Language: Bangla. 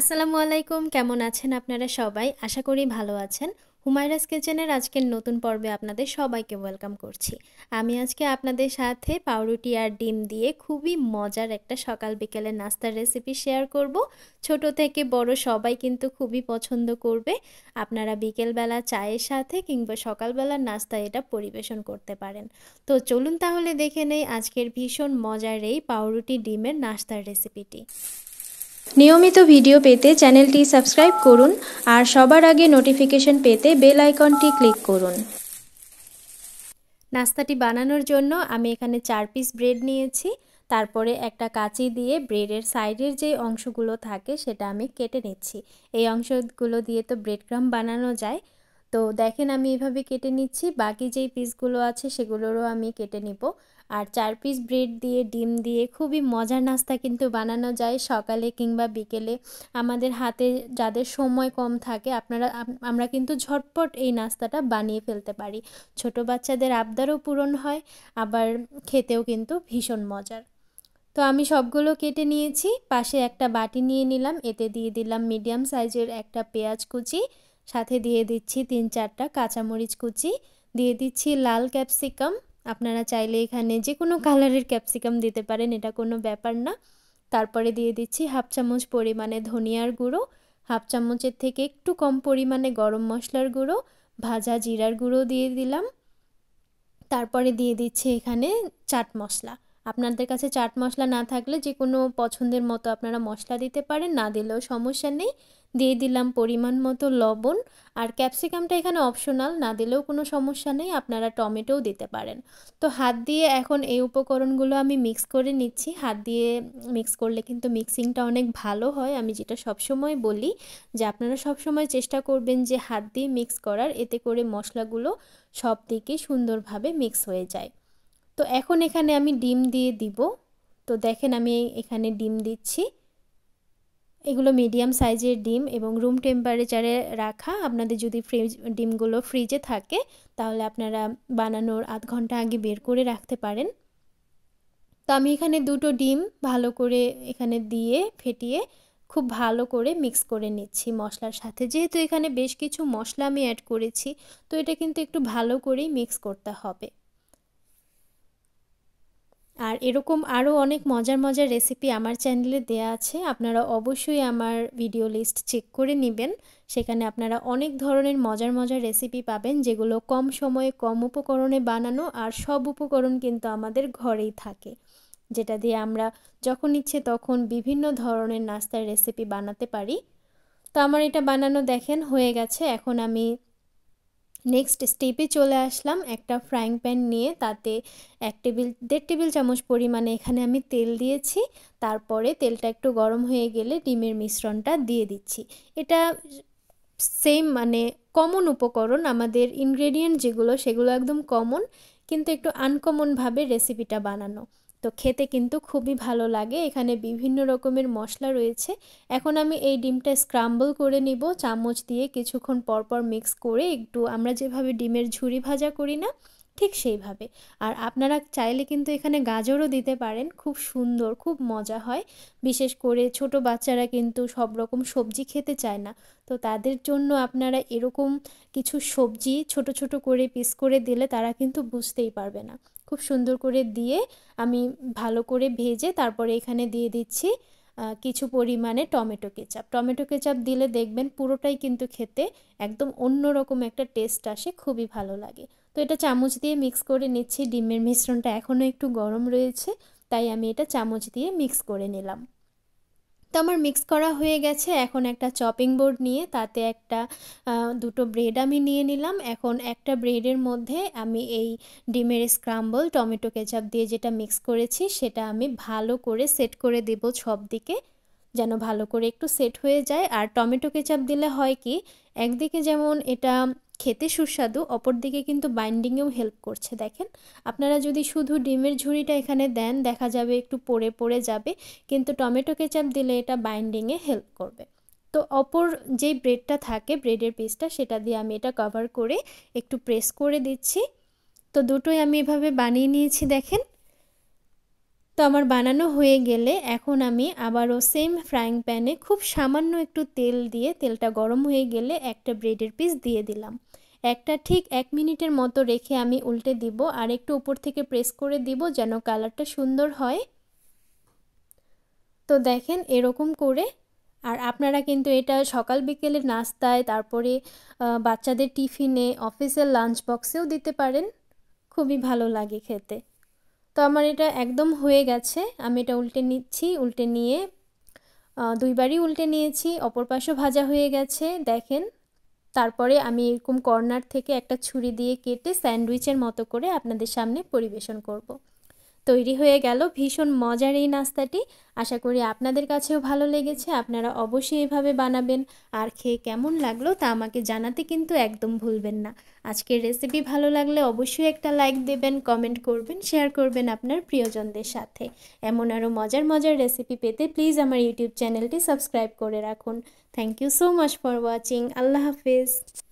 আসসালামু আলাইকুম কেমন আছেন আপনারা সবাই আশা করি ভালো আছেন হুমায়রাস কিচেনের আজকের নতুন পর্বে আপনাদের সবাইকে ওয়েলকাম করছি আমি আজকে আপনাদের সাথে পাউরুটি আর ডিম দিয়ে খুবই মজার একটা সকাল বিকেলে নাস্তার রেসিপি শেয়ার করব ছোট থেকে বড় সবাই কিন্তু খুবই পছন্দ করবে আপনারা বিকেলবেলা চায়ের সাথে কিংবা সকালবেলার নাস্তা এটা পরিবেশন করতে পারেন তো চলুন তাহলে দেখে নেই আজকের ভীষণ মজার এই পাউরুটি ডিমের নাস্তার রেসিপিটি নিয়মিত ভিডিও পেতে চ্যানেলটি সাবস্ক্রাইব করুন আর সবার আগে নোটিফিকেশন পেতে বেল আইকনটি ক্লিক করুন নাস্তাটি বানানোর জন্য আমি এখানে চার পিস ব্রেড নিয়েছি তারপরে একটা কাঁচি দিয়ে ব্রেডের সাইডের যে অংশগুলো থাকে সেটা আমি কেটে নিচ্ছি এই অংশগুলো দিয়ে তো ব্রেড ক্রাম বানানো যায় তো দেখেন আমি এভাবে কেটে নিচ্ছি বাকি যেই পিসগুলো আছে সেগুলোরও আমি কেটে নিব আর চার পিস ব্রেড দিয়ে ডিম দিয়ে খুবই মজার নাস্তা কিন্তু বানানো যায় সকালে কিংবা বিকেলে আমাদের হাতে যাদের সময় কম থাকে আপনারা আমরা কিন্তু ঝটপট এই নাস্তাটা বানিয়ে ফেলতে পারি ছোট বাচ্চাদের আবদারও পূরণ হয় আবার খেতেও কিন্তু ভীষণ মজার তো আমি সবগুলো কেটে নিয়েছি পাশে একটা বাটি নিয়ে নিলাম এতে দিয়ে দিলাম মিডিয়াম সাইজের একটা পেঁয়াজ কুচি সাথে দিয়ে দিচ্ছি তিন চারটা কাঁচামরিচ কুচি দিয়ে দিচ্ছি লাল ক্যাপসিকাম আপনারা চাইলে এখানে যে কোনো কালারের ক্যাপসিকাম দিতে পারেন এটা কোনো ব্যাপার না তারপরে দিয়ে দিচ্ছি হাফ চামচ পরিমাণে ধনিয়ার গুঁড়ো হাফ চামচের থেকে একটু কম পরিমাণে গরম মশলার গুঁড়ো ভাজা জিরার গুঁড়ো দিয়ে দিলাম তারপরে দিয়ে দিচ্ছি এখানে চাট মশলা আপনাদের কাছে চাট মশলা না থাকলে যে কোনো পছন্দের মতো আপনারা মশলা দিতে পারেন না দিলেও সমস্যা নেই দিয়ে দিলাম পরিমাণ মতো লবণ আর ক্যাপসিকামটা এখানে অপশনাল না দিলেও কোনো সমস্যা নেই আপনারা টমেটোও দিতে পারেন তো হাত দিয়ে এখন এই উপকরণগুলো আমি মিক্স করে নিচ্ছি হাত দিয়ে মিক্স করলে কিন্তু মিক্সিংটা অনেক ভালো হয় আমি যেটা সবসময় বলি যে আপনারা সবসময় চেষ্টা করবেন যে হাত দিয়ে মিক্স করার এতে করে মশলাগুলো সব দিকে সুন্দরভাবে মিক্স হয়ে যায় তো এখন এখানে আমি ডিম দিয়ে দিব তো দেখেন আমি এখানে ডিম দিচ্ছি এগুলো মিডিয়াম সাইজের ডিম এবং রুম টেম্পারেচারে রাখা আপনাদের যদি ফ্রিজ ডিমগুলো ফ্রিজে থাকে তাহলে আপনারা বানানোর আধ ঘন্টা আগে বের করে রাখতে পারেন তো আমি এখানে দুটো ডিম ভালো করে এখানে দিয়ে ফেটিয়ে খুব ভালো করে মিক্স করে নিচ্ছি মশলার সাথে যেহেতু এখানে বেশ কিছু মশলা আমি অ্যাড করেছি তো এটা কিন্তু একটু ভালো করেই মিক্স করতে হবে আর এরকম আরও অনেক মজার মজার রেসিপি আমার চ্যানেলে দেয়া আছে আপনারা অবশ্যই আমার ভিডিও লিস্ট চেক করে নেবেন সেখানে আপনারা অনেক ধরনের মজার মজার রেসিপি পাবেন যেগুলো কম সময়ে কম উপকরণে বানানো আর সব উপকরণ কিন্তু আমাদের ঘরেই থাকে যেটা দিয়ে আমরা যখন ইচ্ছে তখন বিভিন্ন ধরনের নাস্তার রেসিপি বানাতে পারি তো আমার এটা বানানো দেখেন হয়ে গেছে এখন আমি নেক্সট স্টেপে চলে আসলাম একটা ফ্রাইং প্যান নিয়ে তাতে এক টেবিল দেড় টেবিল চামচ পরিমাণে এখানে আমি তেল দিয়েছি তারপরে তেলটা একটু গরম হয়ে গেলে ডিমের মিশ্রণটা দিয়ে দিচ্ছি এটা সেম মানে কমন উপকরণ আমাদের ইনগ্রেডিয়েন্ট যেগুলো সেগুলো একদম কমন কিন্তু একটু আনকমনভাবে রেসিপিটা বানানো তো খেতে কিন্তু খুবই ভালো লাগে এখানে বিভিন্ন রকমের মশলা রয়েছে এখন আমি এই ডিমটা স্ক্রাম্বল করে নিব চামচ দিয়ে কিছুক্ষণ পরপর মিক্স করে একটু আমরা যেভাবে ডিমের ঝুরি ভাজা করি না ঠিক সেইভাবে আর আপনারা চাইলে কিন্তু এখানে গাজরও দিতে পারেন খুব সুন্দর খুব মজা হয় বিশেষ করে ছোট বাচ্চারা কিন্তু সব রকম সবজি খেতে চায় না তো তাদের জন্য আপনারা এরকম কিছু সবজি ছোট ছোট করে পিস করে দিলে তারা কিন্তু বুঝতেই পারবে না খুব সুন্দর করে দিয়ে আমি ভালো করে ভেজে তারপরে এখানে দিয়ে দিচ্ছি কিছু পরিমাণে টমেটো কেচাপ টমেটো কেচাপ দিলে দেখবেন পুরোটাই কিন্তু খেতে একদম অন্যরকম একটা টেস্ট আসে খুবই ভালো লাগে তো এটা চামচ দিয়ে মিক্স করে নিচ্ছি ডিমের মিশ্রণটা এখনও একটু গরম রয়েছে তাই আমি এটা চামচ দিয়ে মিক্স করে নিলাম তো আমার মিক্স করা হয়ে গেছে এখন একটা চপিং বোর্ড নিয়ে তাতে একটা দুটো ব্রেড আমি নিয়ে নিলাম এখন একটা ব্রেডের মধ্যে আমি এই ডিমের স্ক্রাম্বল টমেটো কেচাপ দিয়ে যেটা মিক্স করেছি সেটা আমি ভালো করে সেট করে দেব সব দিকে যেন ভালো করে একটু সেট হয়ে যায় আর টমেটো কেচাপ দিলে হয় কি একদিকে যেমন এটা খেতে সুস্বাদু অপরদিকে কিন্তু বাইন্ডিংয়েও হেল্প করছে দেখেন আপনারা যদি শুধু ডিমের ঝুড়িটা এখানে দেন দেখা যাবে একটু পড়ে পড়ে যাবে কিন্তু টমেটো কেচাপ দিলে এটা বাইন্ডিংয়ে হেল্প করবে তো অপর যেই ব্রেডটা থাকে ব্রেডের পিসটা সেটা দিয়ে আমি এটা কভার করে একটু প্রেস করে দিচ্ছি তো দুটোই আমি এভাবে বানিয়ে নিয়েছি দেখেন তো আমার বানানো হয়ে গেলে এখন আমি আবারও সেম ফ্রাইং প্যানে খুব সামান্য একটু তেল দিয়ে তেলটা গরম হয়ে গেলে একটা ব্রেডের পিস দিয়ে দিলাম একটা ঠিক এক মিনিটের মতো রেখে আমি উল্টে দিব আর একটু উপর থেকে প্রেস করে দিব যেন কালারটা সুন্দর হয় তো দেখেন এরকম করে আর আপনারা কিন্তু এটা সকাল বিকেলের নাস্তায় তারপরে বাচ্চাদের টিফিনে অফিসের লাঞ্চ বক্সেও দিতে পারেন খুবই ভালো লাগে খেতে তো আমার এটা একদম হয়ে গেছে আমি এটা উল্টে নিচ্ছি উল্টে নিয়ে দুইবারই উল্টে নিয়েছি অপর পাশও ভাজা হয়ে গেছে দেখেন তারপরে আমি এরকম কর্নার থেকে একটা ছুরি দিয়ে কেটে স্যান্ডউইচের মতো করে আপনাদের সামনে পরিবেশন করব। তৈরি হয়ে গেল ভীষণ মজার এই নাস্তাটি আশা করি আপনাদের কাছেও ভালো লেগেছে আপনারা অবশ্যই এভাবে বানাবেন আর খেয়ে কেমন লাগলো তা আমাকে জানাতে কিন্তু একদম ভুলবেন না আজকের রেসিপি ভালো লাগলে অবশ্যই একটা লাইক দেবেন কমেন্ট করবেন শেয়ার করবেন আপনার প্রিয়জনদের সাথে এমন আরও মজার মজার রেসিপি পেতে প্লিজ আমার ইউটিউব চ্যানেলটি সাবস্ক্রাইব করে রাখুন thank you so much for watching আল্লাহ হাফিজ